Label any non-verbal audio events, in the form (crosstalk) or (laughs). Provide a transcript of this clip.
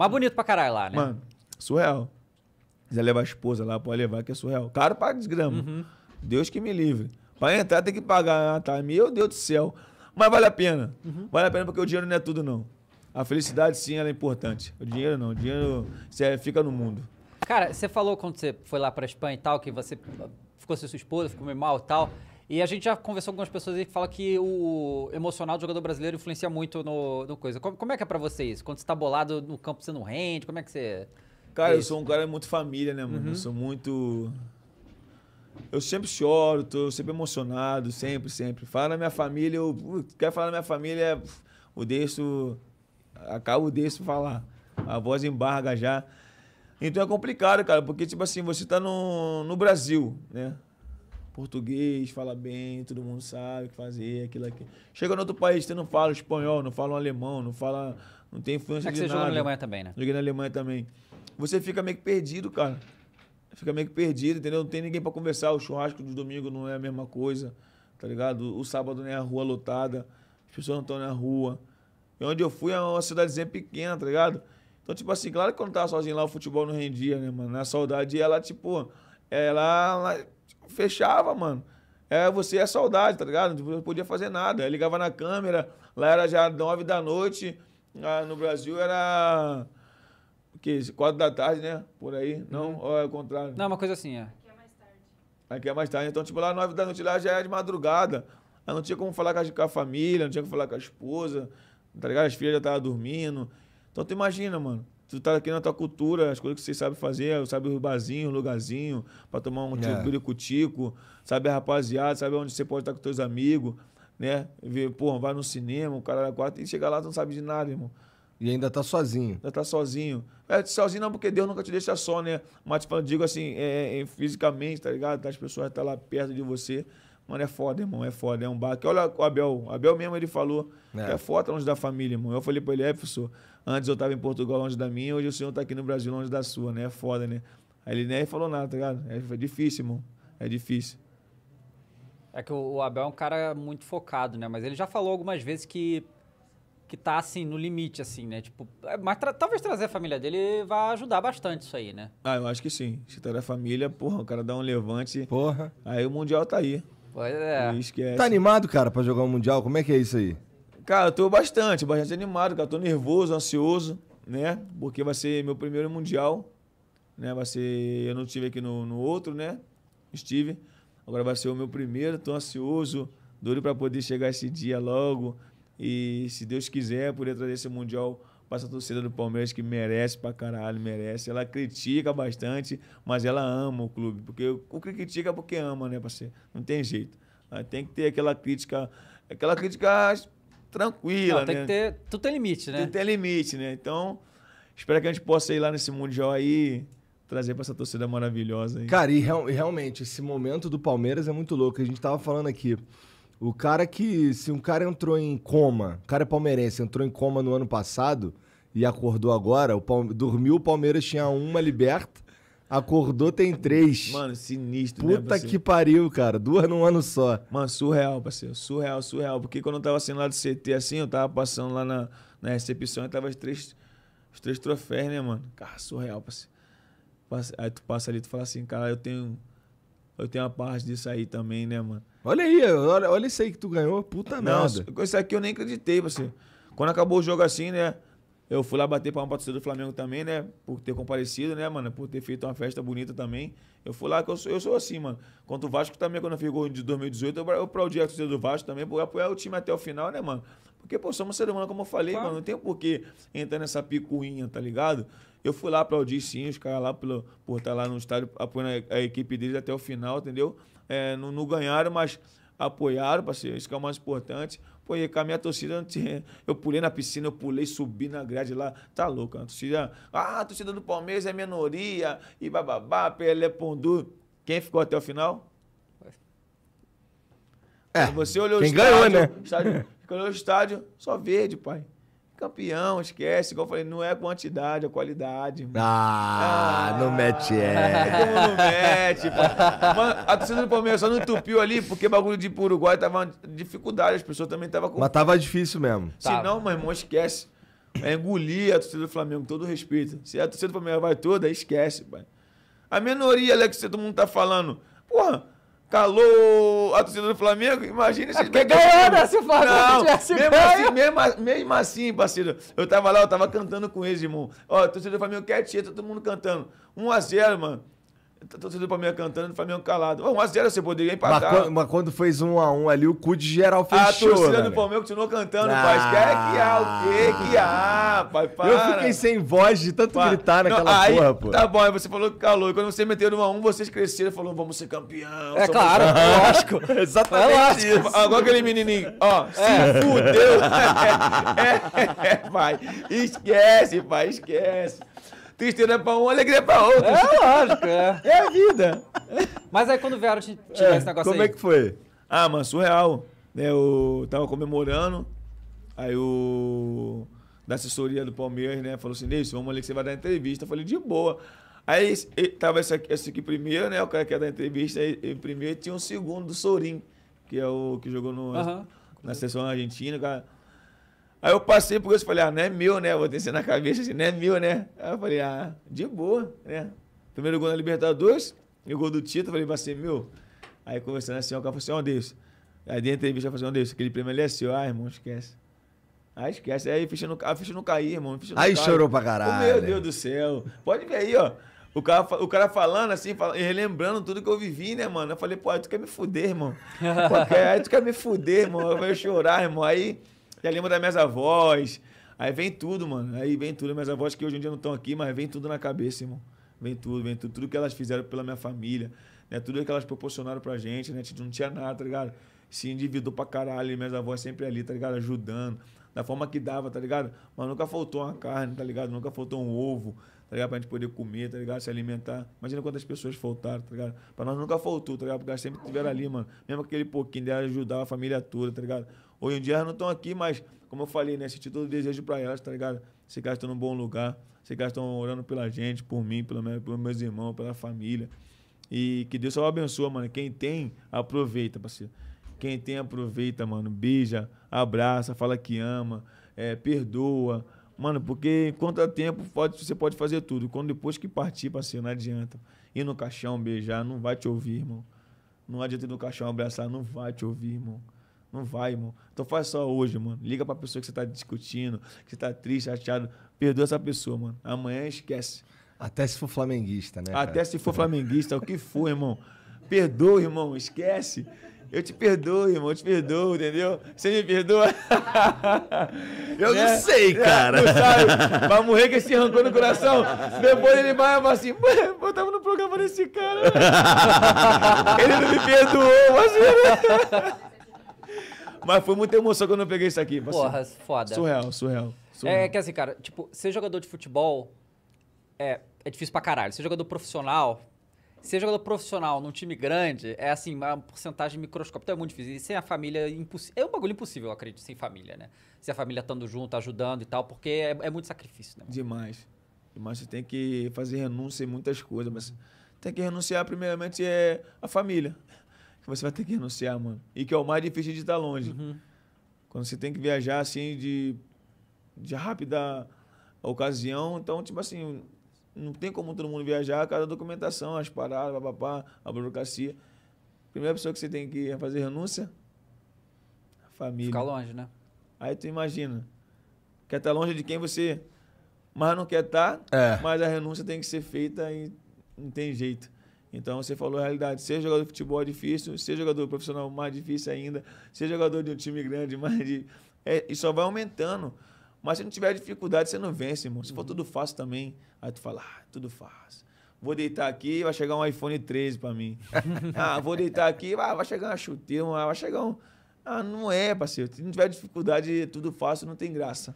Mas bonito pra caralho lá, né? Mano, surreal. Quiser levar a esposa lá, pode levar, que é surreal. Caro pra desgrama. Uhum. Deus que me livre. Pra entrar tem que pagar, ah, tá? Meu Deus do céu. Mas vale a pena. Uhum. Vale a pena porque o dinheiro não é tudo, não. A felicidade, sim, ela é importante. O dinheiro não. O dinheiro você fica no mundo. Cara, você falou quando você foi lá pra Espanha e tal, que você ficou sem sua esposa, ficou meio mal e tal. E a gente já conversou com algumas pessoas aí que falam que o emocional do jogador brasileiro influencia muito no, no coisa. Como, como, é que é pra vocês? Quando você tá bolado no campo, você não rende? Como é que você. Cara, é eu sou um cara muito família, né, mano? Uhum. Eu sou muito. Eu sempre choro, tô sempre emocionado, sempre, sempre. Fala na minha família, eu. Quer falar na minha família, o deixo. Acabo deixo falar. A voz embarga já. Então é complicado, cara, porque, tipo assim, você tá no, no Brasil, né? português, fala bem, todo mundo sabe o que fazer, aquilo aqui. Chega no outro país, você não fala espanhol, não fala alemão, não fala. Não tem influência é que de você nada. jogou na Alemanha também, né? Joguei na Alemanha também. Você fica meio que perdido, cara. Fica meio que perdido, entendeu? Não tem ninguém para conversar. O churrasco de domingo não é a mesma coisa, tá ligado? O sábado não é a rua lotada, as pessoas não estão na rua. E onde eu fui é uma cidadezinha pequena, tá ligado? Então, tipo assim, claro que quando tava sozinho lá, o futebol não rendia, né, mano? Na saudade, ela, tipo, ela fechava, mano. É, você é saudade, tá ligado? Tipo, não podia fazer nada. Eu ligava na câmera, lá era já nove da noite, ah, no Brasil era. O quê? quatro da tarde, né? Por aí. Não, uhum. ou é o contrário? Não, uma coisa assim, é. Aqui é mais tarde. Aqui é mais tarde. Então, tipo, lá nove da noite lá já é de madrugada. Aí não tinha como falar com a família, não tinha como falar com a esposa, tá ligado? As filhas já estavam dormindo. Então tu imagina, mano tu tá aqui na tua cultura, as coisas que você sabe fazer, sabe o barzinho, o lugarzinho, para tomar um é. sabe a rapaziada, sabe onde você pode estar com teus amigos, né? Ver, porra, vai no cinema, o cara da quarta, e chegar lá, tu não sabe de nada, irmão. E ainda tá sozinho. Ainda tá sozinho. É, sozinho não, porque Deus nunca te deixa só, né? Mas, tipo, eu digo assim, é, é, é fisicamente, tá ligado? As pessoas estão tá lá perto de você. Mano, é foda, irmão, é foda, é um baque. Olha o Abel, o Abel mesmo ele falou é. que é foda longe da família, irmão. Eu falei pra ele, é, professor, antes eu tava em Portugal longe da minha, hoje o senhor tá aqui no Brasil longe da sua, né? É foda, né? Aí ele nem falou nada, tá ligado? É, é difícil, irmão, é difícil. É que o Abel é um cara muito focado, né? Mas ele já falou algumas vezes que que tá assim, no limite, assim, né? Tipo, é, mas tra talvez trazer a família dele vai ajudar bastante isso aí, né? Ah, eu acho que sim. Se trazer a família, porra, o cara dá um levante. Porra. Aí o Mundial tá aí. Pois é. Esquece. Tá animado, cara, pra jogar o um Mundial? Como é que é isso aí? Cara, eu tô bastante, bastante animado, cara. Tô nervoso, ansioso, né? Porque vai ser meu primeiro Mundial, né? Vai ser... Eu não estive aqui no, no outro, né? Estive. Agora vai ser o meu primeiro, tô ansioso, duro para poder chegar esse dia logo. E se Deus quiser, poder trazer esse Mundial mas a torcida do Palmeiras, que merece pra caralho, merece. Ela critica bastante, mas ela ama o clube. Porque o que critica é porque ama, né, parceiro? Não tem jeito. Ah, tem que ter aquela crítica. Aquela crítica tranquila, Não, tem né? Que ter, tudo tem limite, né? Tu tem limite, né? Então, espero que a gente possa ir lá nesse Mundial aí trazer para essa torcida maravilhosa. aí. Cara, e real, realmente, esse momento do Palmeiras é muito louco. A gente tava falando aqui. O cara que. Se um cara entrou em coma, o cara é palmeirense, entrou em coma no ano passado e acordou agora, o Palme... dormiu, o Palmeiras tinha uma liberta. Acordou, tem três. Mano, sinistro, né, Puta né, que pariu, cara. Duas num ano só. Mano, surreal, parceiro. Surreal, surreal. Porque quando eu tava sendo assim, lá do CT assim, eu tava passando lá na, na recepção e tava os três, os três troféus, né, mano? Cara, surreal, parceiro. Aí tu passa ali e tu fala assim, cara, eu tenho eu tenho a parte disso aí também, né, mano? Olha aí, olha, olha isso aí que tu ganhou, puta não, com Isso aqui eu nem acreditei, você. Quando acabou o jogo assim, né? Eu fui lá bater pra um patrocinador do Flamengo também, né? Por ter comparecido, né, mano? Por ter feito uma festa bonita também. Eu fui lá, que eu sou, eu sou assim, mano. Quanto o Vasco também, quando eu fiz gol de 2018, eu, pra o dia do Vasco também, por apoiar o time até o final, né, mano? Porque, pô, somos seres humanos, como eu falei, claro. mano. Não tem porquê entrar nessa picuinha, tá ligado? Eu fui lá aplaudir sim, os caras lá pelo, por estar lá no estádio apoiando a, a equipe deles até o final, entendeu? É, não, não, ganharam, mas apoiaram, parceiro. Isso que é o mais importante. Pô, e com a minha torcida, eu pulei na piscina, eu pulei, subi na grade lá. Tá louco, a torcida. Ah, a torcida do Palmeiras é minoria, e bababá, Pelé Pondu. Quem ficou até o final? É. Você olhou quem né? o estádio, ganhou, né? Estádio, olhou o estádio, só verde, pai. Campeão, esquece. Igual eu falei, não é a quantidade, é a qualidade. Ah, ah, não mete é. não mete. Mano, a torcida do Palmeiras só não entupiu ali porque bagulho de Uruguai tava uma dificuldade. As pessoas também estavam com. Mas tava difícil mesmo. Se não, meu irmão, esquece. É engolir a torcida do Flamengo, todo respeito. Se a torcida do Palmeiras vai toda, esquece, pai. A minoria, Alex, que todo mundo tá falando. Porra, calou a torcida do Flamengo, imagina é se... É porque ganhou, né, Se o Flamengo não, tivesse mesmo Assim, mesmo, mesmo assim, parceiro, eu tava lá, eu tava cantando com eles, irmão. Ó, a torcida do Flamengo quietinha, todo mundo cantando. 1 x 0 mano. Tá torcendo pra mim cantando e do Flamengo calado. 1x0 um você poderia empatar. Mas, mas quando fez 1x1 um, ali, o cu de geral fechou. A torcida né, do Palmeiras continuou cantando, ah, pai. é que há, é o quê? Que é? há, ah, pai, para. Eu fiquei sem voz de tanto para. gritar naquela Não, aí, porra, pô. Tá bom, aí você falou que calou. E quando você meteu no 1x1, vocês cresceram e falaram, vamos ser campeão. É claro, lógico. Exatamente é lógico. (laughs) É isso. Agora aquele menininho, ó, é. se fudeu. (laughs) é, é, é, pai. Esquece, pai, esquece. Tristeza né, pra um, alegria pra outro. É lógico, é. É a vida. Mas aí quando vieram te tirar é, esse negócio como é aí. Como é que foi? Ah, mano, surreal. Né, eu tava comemorando, aí o da assessoria do Palmeiras, né, falou assim, Neyson, vamos ali que você vai dar entrevista. Eu falei, de boa. Aí tava esse aqui, esse aqui primeiro, né, o cara que ia dar entrevista, em primeiro tinha um segundo do Sorin, que é o que jogou no, na seleção argentina, cara Aí eu passei por isso e falei, ah, não é meu, né? Vou descer na cabeça assim, não é meu, né? Aí eu falei, ah, de boa, né? Primeiro gol na Libertadores, e o gol do Tito, falei, vai ser meu. Aí conversando assim, o cara falou assim, ó, Deus. Aí dentro da entrevista, eu falei assim, ó, Deus, aquele prêmio ali é seu. Ah, irmão, esquece. Ah, esquece. Aí a ficha não, a ficha não irmão. Não aí cai. chorou pra caralho. Oh, meu Deus do céu. Pode ver aí, ó. O cara, o cara falando assim, relembrando tudo que eu vivi, né, mano? Eu falei, pô, aí tu quer me fuder, irmão. (laughs) aí tu quer me fuder, irmão. Eu chorar, irmão. Aí já lembro das minhas avós. Aí vem tudo, mano. Aí vem tudo. Minhas avós que hoje em dia não estão aqui, mas vem tudo na cabeça, irmão. Vem tudo, vem tudo. Tudo que elas fizeram pela minha família, né? Tudo que elas proporcionaram pra gente, né? não tinha nada, tá ligado? Se endividou pra caralho. E minhas avós sempre ali, tá ligado? Ajudando. Da forma que dava, tá ligado? Mas nunca faltou uma carne, tá ligado? Nunca faltou um ovo tá ligado? Pra gente poder comer, tá ligado? Se alimentar. Imagina quantas pessoas faltaram, tá ligado? Pra nós nunca faltou, tá ligado? Porque elas sempre estiveram ali, mano. Mesmo aquele pouquinho de ajudava a família toda, tá ligado? Hoje em dia elas não estão aqui, mas, como eu falei, né? Senti todo o desejo pra elas, tá ligado? Se gastam num bom lugar, se gastam orando pela gente, por mim, pelo meu, pelos meus irmãos, pela família. E que Deus só abençoa, mano. Quem tem, aproveita, parceiro. Quem tem, aproveita, mano. Beija, abraça, fala que ama, é, perdoa. Mano, porque em contratempo é pode, você pode fazer tudo. Quando depois que partir, parceiro, não adianta. Ir no caixão, beijar, não vai te ouvir, irmão. Não adianta ir no caixão abraçar, não vai te ouvir, irmão. Não vai, irmão. Então faz só hoje, mano. Liga pra pessoa que você tá discutindo, que você tá triste, chateado. Perdoa essa pessoa, mano. Amanhã esquece. Até se for flamenguista, né? Até se for flamenguista, o que for, irmão. Perdoa, irmão. Esquece. Eu te perdoo, irmão, eu te perdoo, entendeu? Você me perdoa? (laughs) Eu né? não sei, é, cara. Não sabe? Vai morrer com esse rancor no coração. Depois ele vai falar assim, eu tava no programa desse cara. (laughs) ele não me perdoou, mas... mas foi muita emoção quando eu peguei isso aqui. Porra, assim, foda. Surreal, surreal, surreal. É, é que assim, cara, tipo, ser jogador de futebol é, é difícil pra caralho. Ser jogador profissional, Ser jogador profissional num time grande é assim, uma porcentagem microscópica. Então é muito difícil. E sem a família, é um bagulho impossível, eu acredito, sem família, né? Se a família estando junto, ajudando e tal, porque é, é muito sacrifício, né? Demais. Demais. Você tem que fazer renúncia em muitas coisas, mas tem que renunciar, primeiramente, é a família. Que (laughs) você vai ter que renunciar, mano. E que é o mais difícil de estar longe. Uhum. Quando você tem que viajar, assim, de, de rápida ocasião, então, tipo assim não tem como todo mundo viajar, cada documentação, as paradas, papapá, a burocracia. Primeira pessoa que você tem que fazer renúncia, a família. Ficar longe, né? Aí tu imagina, quer estar tá longe de quem você mas não quer estar, tá, é. mas a renúncia tem que ser feita e não tem jeito. Então você falou a realidade, ser jogador de futebol é difícil, ser jogador profissional mais difícil ainda, ser jogador de um time grande mais de... é, e só vai aumentando. Mas se não tiver dificuldade, você não vence, irmão. Se for uhum. tudo fácil também, aí tu fala, ah, tudo fácil. Vou deitar aqui, vai chegar um iPhone 13 para mim. (laughs) ah, vou deitar aqui, vai ah, vai chegar uma chuteira, ah, vai chegar um... Ah, não é, parceiro. Se não tiver dificuldade, tudo fácil, não tem graça.